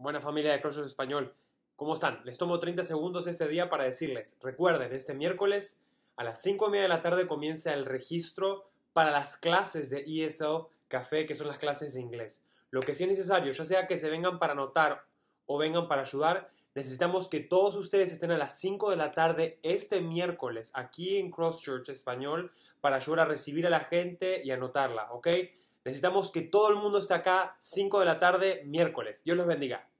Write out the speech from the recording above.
buena familia de Church Español, ¿cómo están? Les tomo 30 segundos este día para decirles, recuerden, este miércoles a las 5 media de la tarde comienza el registro para las clases de eso Café, que son las clases de inglés. Lo que sea necesario, ya sea que se vengan para anotar o vengan para ayudar, necesitamos que todos ustedes estén a las 5 de la tarde este miércoles aquí en Cross Español para ayudar a recibir a la gente y anotarla, ¿ok? Necesitamos que todo el mundo esté acá 5 de la tarde miércoles. Dios los bendiga.